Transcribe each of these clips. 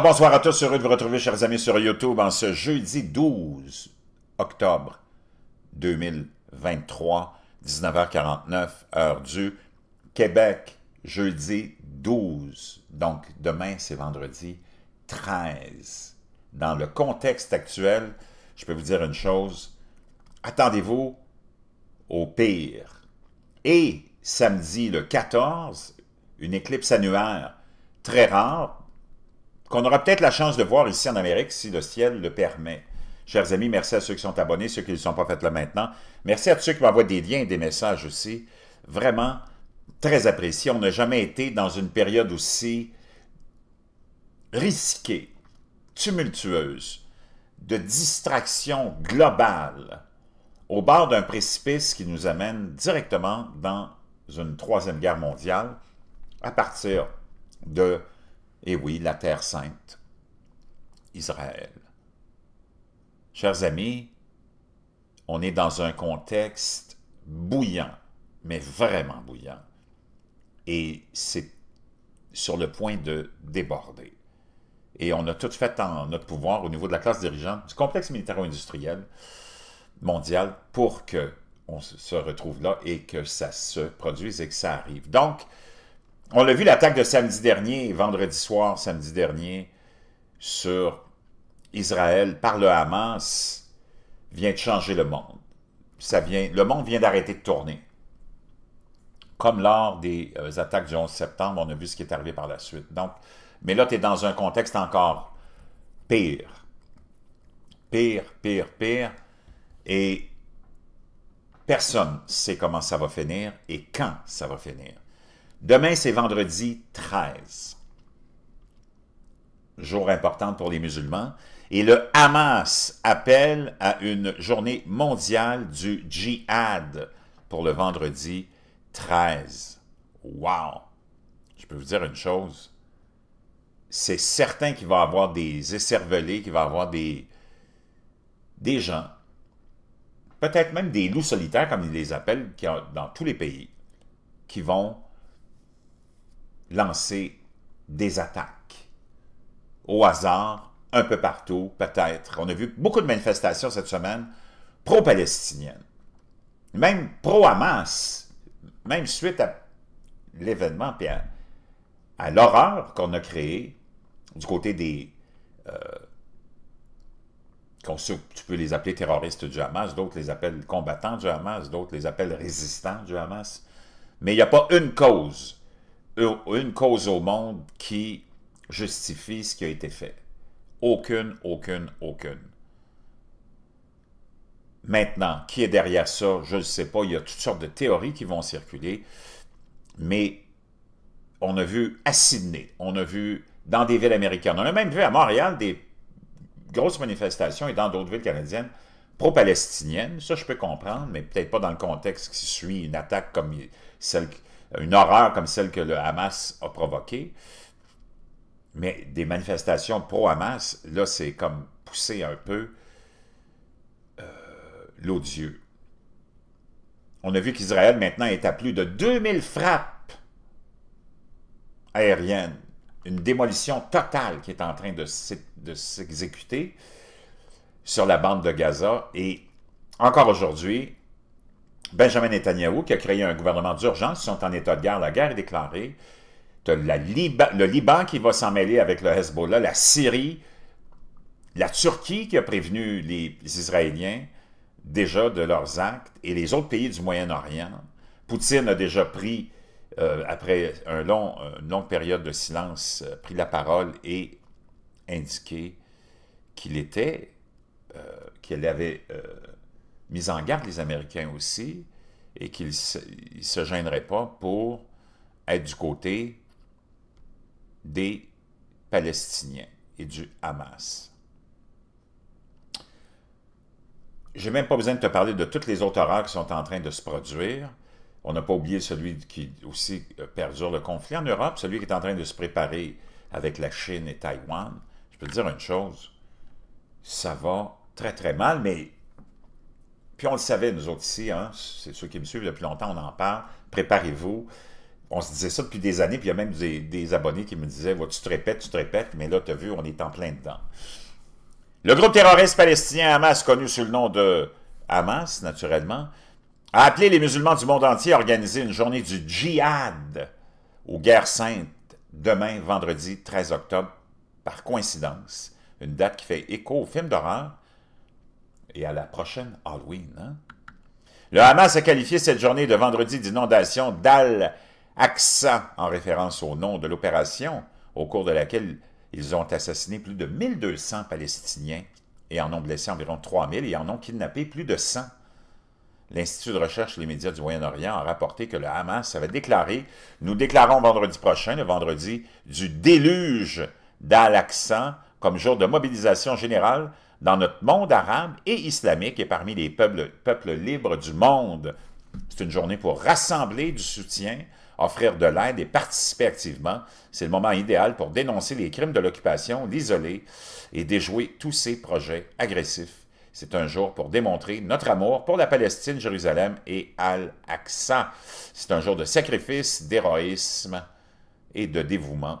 bonsoir à tous. Heureux de vous retrouver, chers amis, sur YouTube en ce jeudi 12 octobre 2023, 19h49, heure du Québec, jeudi 12. Donc, demain, c'est vendredi 13. Dans le contexte actuel, je peux vous dire une chose. Attendez-vous au pire. Et samedi, le 14, une éclipse annuaire très rare, qu'on aura peut-être la chance de voir ici en Amérique si le ciel le permet. Chers amis, merci à ceux qui sont abonnés, ceux qui ne le sont pas faits là maintenant. Merci à tous ceux qui m'envoient des liens et des messages aussi. Vraiment très apprécié. On n'a jamais été dans une période aussi risquée, tumultueuse, de distraction globale au bord d'un précipice qui nous amène directement dans une troisième guerre mondiale à partir de et oui, la Terre sainte, Israël. Chers amis, on est dans un contexte bouillant, mais vraiment bouillant. Et c'est sur le point de déborder. Et on a tout fait en notre pouvoir au niveau de la classe dirigeante du complexe militaro-industriel mondial pour que on se retrouve là et que ça se produise et que ça arrive. Donc, on l'a vu l'attaque de samedi dernier, vendredi soir, samedi dernier, sur Israël par le Hamas vient de changer le monde. Ça vient, le monde vient d'arrêter de tourner. Comme lors des euh, attaques du 11 septembre, on a vu ce qui est arrivé par la suite. Donc, mais là, tu es dans un contexte encore pire. Pire, pire, pire. Et personne ne sait comment ça va finir et quand ça va finir. Demain, c'est vendredi 13. Jour important pour les musulmans. Et le Hamas appelle à une journée mondiale du djihad pour le vendredi 13. Wow! Je peux vous dire une chose. C'est certain qu'il va y avoir des écervelés, qu'il va y avoir des, des gens, peut-être même des loups solitaires, comme ils les appellent, dans tous les pays, qui vont lancer des attaques. Au hasard, un peu partout, peut-être. On a vu beaucoup de manifestations cette semaine pro palestinienne même pro-Hamas, même suite à l'événement, puis à, l'horreur qu'on a créée du côté des... Euh, tu peux les appeler terroristes du Hamas, d'autres les appellent combattants du Hamas, d'autres les appellent résistants du Hamas. Mais il n'y a pas une cause une cause au monde qui justifie ce qui a été fait. Aucune, aucune, aucune. Maintenant, qui est derrière ça, je ne sais pas. Il y a toutes sortes de théories qui vont circuler, mais on a vu à Sydney, on a vu dans des villes américaines, on a même vu à Montréal des grosses manifestations et dans d'autres villes canadiennes pro-palestiniennes. Ça, je peux comprendre, mais peut-être pas dans le contexte qui suit une attaque comme celle une horreur comme celle que le Hamas a provoquée. Mais des manifestations pro-Hamas, là, c'est comme pousser un peu euh, l'odieux. On a vu qu'Israël maintenant est à plus de 2000 frappes aériennes. Une démolition totale qui est en train de s'exécuter sur la bande de Gaza. Et encore aujourd'hui, Benjamin Netanyahu qui a créé un gouvernement d'urgence, sont en état de guerre, la guerre est déclarée. le Liban qui va s'en mêler avec le Hezbollah, la Syrie, la Turquie qui a prévenu les, Israéliens déjà de leurs actes et les autres pays du Moyen-Orient. Poutine a déjà pris, euh, après un long, une longue période de silence, euh, pris la parole et indiqué qu'il était, qu'elle euh, qu'il avait mis en garde les Américains aussi, et qu'il ne se, gênerait pas pour être du côté des Palestiniens et du Hamas. J'ai même pas besoin de te parler de toutes les autres horreurs qui sont en train de se produire. On n'a pas oublié celui qui aussi euh, perdure le conflit en Europe, celui qui est en train de se préparer avec la Chine et Taïwan. Je peux te dire une chose, ça va très très mal, mais puis on le savait, nous autres ici, hein, c'est ceux qui me suivent depuis longtemps, on en parle, préparez-vous. On se disait ça depuis des années, puis il y a même des, des abonnés qui me disaient, tu te répètes, tu te répètes, mais là, tu as vu, on est en plein dedans. Le groupe terroriste palestinien Hamas, connu sous le nom de Hamas, naturellement, a appelé les musulmans du monde entier à organiser une journée du djihad aux guerres saintes demain, vendredi 13 octobre, par coïncidence, une date qui fait écho au film d'horreur et à la prochaine Halloween. Hein? Le Hamas a qualifié cette journée de vendredi d'inondation d'Al-Aqsa en référence au nom de l'opération au cours de laquelle ils ont assassiné plus de 1200 Palestiniens et en ont blessé environ 3000 et en ont kidnappé plus de 100. L'Institut de recherche et les médias du Moyen-Orient a rapporté que le Hamas avait déclaré « Nous déclarons vendredi prochain, le vendredi du déluge d'Al-Aqsa, comme jour de mobilisation générale dans notre monde arabe et islamique et parmi les peuples, peuples libres du monde. C'est une journée pour rassembler du soutien, offrir de l'aide et participer activement. C'est le moment idéal pour dénoncer les crimes de l'occupation, l'isoler et déjouer tous ces projets agressifs. C'est un jour pour démontrer notre amour pour la Palestine, Jérusalem et Al-Aqsa. C'est un jour de sacrifice, d'héroïsme et de dévouement,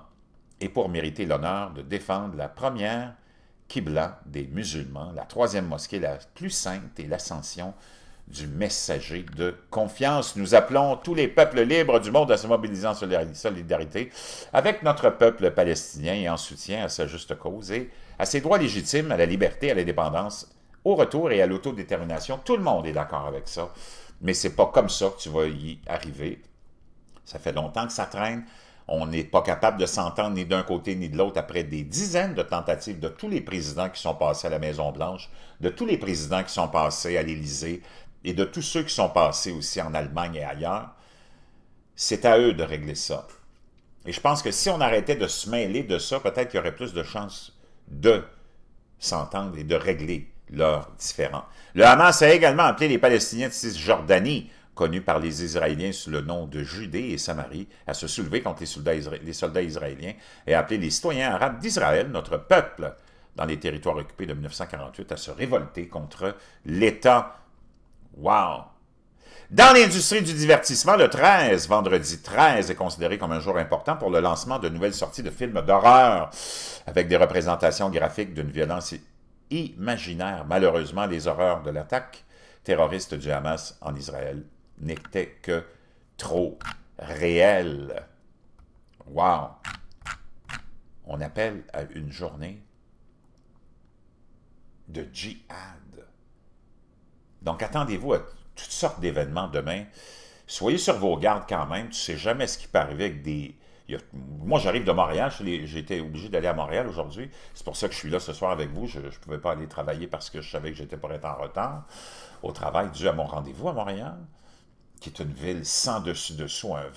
et pour mériter l'honneur de défendre la première Qibla des musulmans, la troisième mosquée la plus sainte et l'ascension du messager de confiance. Nous appelons tous les peuples libres du monde à se mobiliser en solidarité avec notre peuple palestinien et en soutien à sa juste cause et à ses droits légitimes, à la liberté, à l'indépendance, au retour et à l'autodétermination. Tout le monde est d'accord avec ça, mais c'est pas comme ça que tu vas y arriver. Ça fait longtemps que ça traîne. On n'est pas capable de s'entendre ni d'un côté ni de l'autre après des dizaines de tentatives de tous les présidents qui sont passés à la Maison-Blanche, de tous les présidents qui sont passés à l'Élysée et de tous ceux qui sont passés aussi en Allemagne et ailleurs. C'est à eux de régler ça. Et je pense que si on arrêtait de se mêler de ça, peut-être qu'il y aurait plus de chances de s'entendre et de régler leurs différends. Le Hamas a également appelé les Palestiniens de Cisjordanie connu par les Israéliens sous le nom de Judée et Samarie, à se soulever contre les soldats, les soldats israéliens et à appeler les citoyens arabes d'Israël, notre peuple, dans les territoires occupés de 1948, à se révolter contre l'État. Wow! Dans l'industrie du divertissement, le 13, vendredi 13, est considéré comme un jour important pour le lancement de nouvelles sorties de films d'horreur, avec des représentations graphiques d'une violence imaginaire. Malheureusement, les horreurs de l'attaque terroriste du Hamas en Israël n'était que trop réel. Wow! On appelle à une journée de djihad. Donc, attendez-vous à toutes sortes d'événements demain. Soyez sur vos gardes quand même. Tu sais jamais ce qui peut arriver avec des... Moi, j'arrive de Montréal. J'étais obligé d'aller à Montréal aujourd'hui. C'est pour ça que je suis là ce soir avec vous. Je ne pouvais pas aller travailler parce que je savais que j'étais pour être en retard au travail dû à mon rendez-vous à Montréal qui est une ville sans dessus-dessous, un,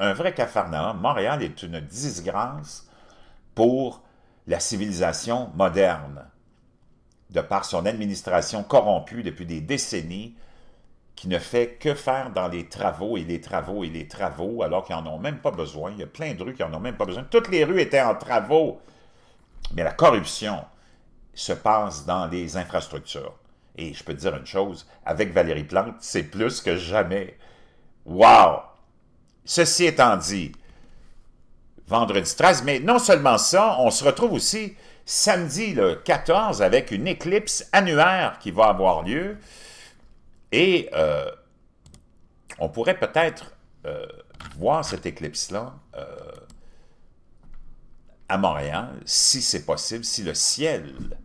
un, vrai cafarnaum. Montréal est une disgrâce pour la civilisation moderne, de par son administration corrompue depuis des décennies, qui ne fait que faire dans les travaux et les travaux et les travaux, alors qu'ils n'en ont même pas besoin. Il y a plein de rues qui n'en ont même pas besoin. Toutes les rues étaient en travaux. Mais la corruption se passe dans les infrastructures. Et je peux te dire une chose, avec Valérie Plante, c'est plus que jamais. Wow! Ceci étant dit, vendredi 13, mais non seulement ça, on se retrouve aussi samedi le 14 avec une éclipse annuaire qui va avoir lieu. Et euh, on pourrait peut-être euh, voir cette éclipse-là euh, à Montréal, si c'est possible, si le ciel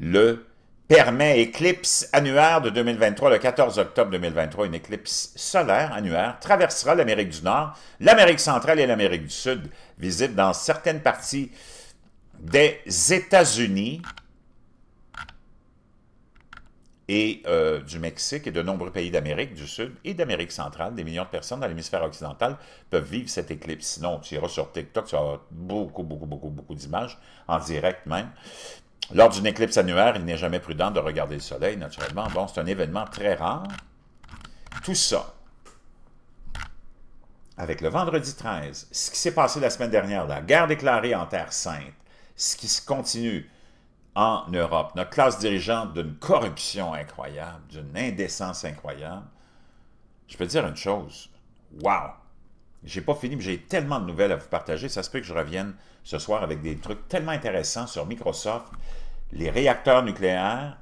le permet éclipse annuaire de 2023, le 14 octobre 2023, une éclipse solaire annuaire traversera l'Amérique du Nord, l'Amérique centrale et l'Amérique du Sud, visible dans certaines parties des États-Unis et euh, du Mexique et de nombreux pays d'Amérique du Sud et d'Amérique centrale. Des millions de personnes dans l'hémisphère occidental peuvent vivre cette éclipse. Sinon, tu iras sur TikTok, tu vas beaucoup, beaucoup, beaucoup, beaucoup d'images, en direct même. Lors d'une éclipse annuaire, il n'est jamais prudent de regarder le soleil, naturellement. Bon, c'est un événement très rare. Tout ça, avec le vendredi 13, ce qui s'est passé la semaine dernière, la guerre déclarée en Terre sainte, ce qui se continue en Europe, notre classe dirigeante d'une corruption incroyable, d'une indécence incroyable, je peux dire une chose. Wow! J'ai pas fini, mais j'ai tellement de nouvelles à vous partager. Ça se peut que je revienne ce soir avec des trucs tellement intéressants sur Microsoft, les réacteurs nucléaires,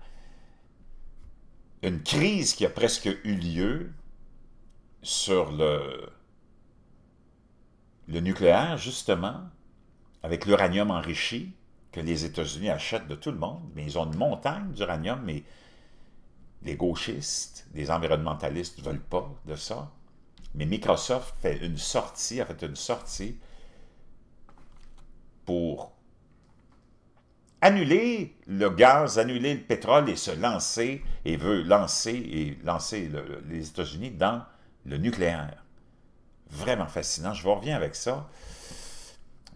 une crise qui a presque eu lieu sur le, le nucléaire, justement, avec l'uranium enrichi que les États-Unis achètent de tout le monde, mais ils ont une montagne d'uranium, mais les gauchistes, les environnementalistes ne veulent pas de ça. Mais Microsoft fait une sortie, a fait une sortie pour annuler le gaz, annuler le pétrole et se lancer, et veut lancer, et lancer les États-Unis dans le nucléaire. Vraiment fascinant, je reviens avec ça.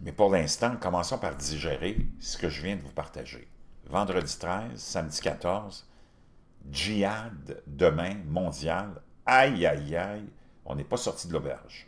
Mais pour l'instant, commençons par digérer ce que je viens de vous partager. Vendredi 13, samedi 14, djihad demain mondial. Aïe, aïe, aïe. On n'est pas sorti de l'auberge.